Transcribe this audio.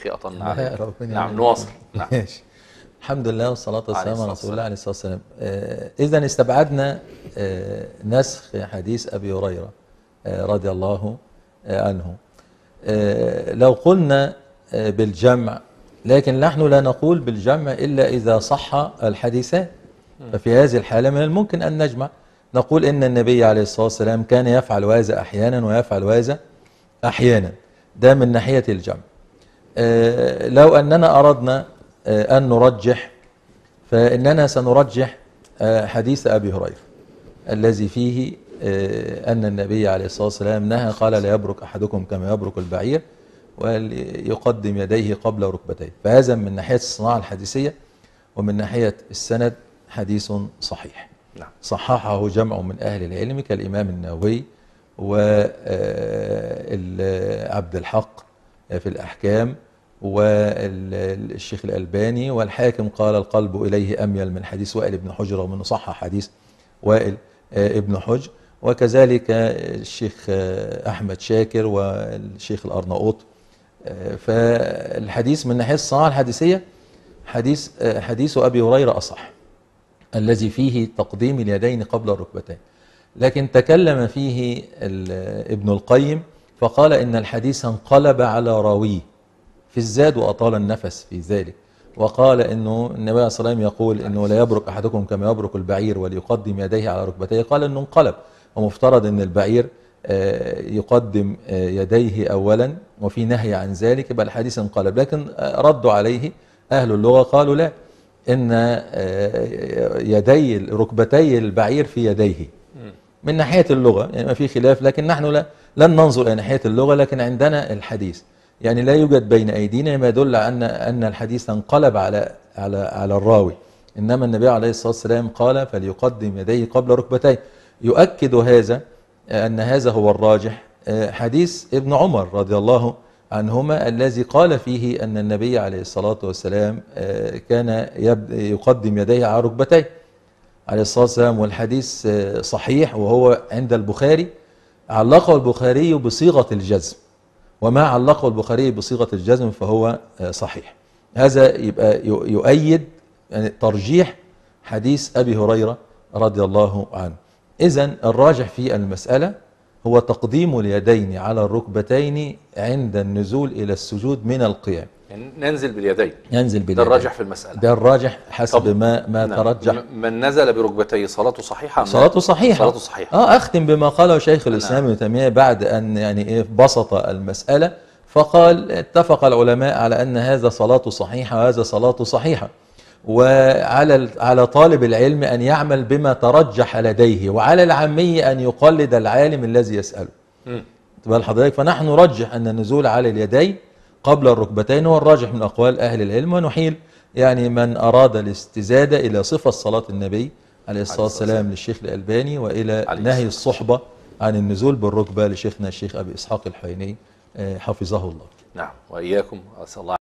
في أطلنا عليك نعم. نعم نواصل نعم ماشي الحمد لله والصلاة والسلام على رسول الله عليه الصلاة والسلام آه، إذا استبعدنا آه، نسخ حديث أبي هريرة آه، رضي الله عنه لو قلنا بالجمع لكن نحن لا نقول بالجمع إلا إذا صح الحديثات ففي هذه الحالة من الممكن أن نجمع نقول إن النبي عليه الصلاة والسلام كان يفعل هذا أحيانا ويفعل هذا أحيانا ده من ناحية الجمع آه، لو أننا أردنا آه، أن نرجح فإننا سنرجح آه، حديث أبي هريرة الذي فيه أن النبي عليه الصلاة والسلام نهى قال لا يبرك أحدكم كما يبرك البعير ويقدم يديه قبل ركبتيه فهذا من ناحية الصناعة الحديثية ومن ناحية السند حديث صحيح نعم. صححه جمع من أهل العلم كالإمام النووي وعبد الحق في الأحكام والشيخ الألباني والحاكم قال القلب إليه أميل من حديث وائل بن حجر رغم أنه صح حديث وائل آه، ابن حجر وكذلك الشيخ آه، أحمد شاكر والشيخ الأرناؤوط آه، فالحديث من ناحية الصناعة الحديثية حديث حديث أبي هريرة أصح الذي فيه تقديم اليدين قبل الركبتين لكن تكلم فيه ابن القيم فقال إن الحديث انقلب على راويه في الزاد وأطال النفس في ذلك وقال انه النبي صلى الله عليه وسلم يقول انه لا يبرك احدكم كما يبرك البعير وليقدم يديه على ركبتيه قال انه انقلب ومفترض ان البعير آه، يقدم آه، يديه اولا وفي نهي عن ذلك بل الحديث انقلب لكن آه، ردوا عليه اهل اللغه قالوا لا ان يدي ركبتي البعير في يديه من ناحيه اللغه يعني ما في خلاف لكن نحن لا لن ننظر الى ناحيه اللغه لكن عندنا الحديث يعني لا يوجد بين أيدينا ما يدل أن أن الحديث انقلب على على على الراوي إنما النبي عليه الصلاة والسلام قال فليقدم يديه قبل ركبتيه يؤكد هذا آه، أن هذا هو الراجح آه، حديث ابن عمر رضي الله عنهما الذي قال فيه أن النبي عليه الصلاة والسلام آه، كان يقدم يديه على ركبتيه عليه الصلاة والسلام والحديث صحيح وهو عند البخاري علقه البخاري بصيغة الجزم وما علقه البخاري بصيغة الجزم فهو آه، صحيح هذا يبقى يؤيد يعني ترجيح حديث أبي هريرة رضي الله عنه إذا الراجح في المسألة هو تقديم اليدين على الركبتين عند النزول إلى السجود من القيام يعني ننزل باليدين ننزل باليدين ده الراجح في المسألة ده الراجح حسب ما ما نعم. ترجح من نزل بركبتيه صلاته صحيحة صلاته صحيحة صلاته صحيحة اه اختم بما قاله شيخ الاسلام ابن تيمية بعد ان يعني ايه بسط المسألة فقال اتفق العلماء على ان هذا صلاته صحيحة وهذا صلاته صحيحة وعلى على طالب العلم ان يعمل بما ترجح لديه وعلى العامي ان يقلد العالم الذي يسأله تبقى حضرتك فنحن نرجح ان النزول على اليدين قبل الركبتين هو الراجح من أقوال أهل العلم ونحيل يعني من أراد الاستزادة إلى صفة صلاة النبي عليه الصلاة والسلام للشيخ الألباني وإلى نهي الصحبة عن النزول بالركبة لشيخنا الشيخ أبي إسحاق الحيني آه، حفظه الله نعم وإياكم أسأل الله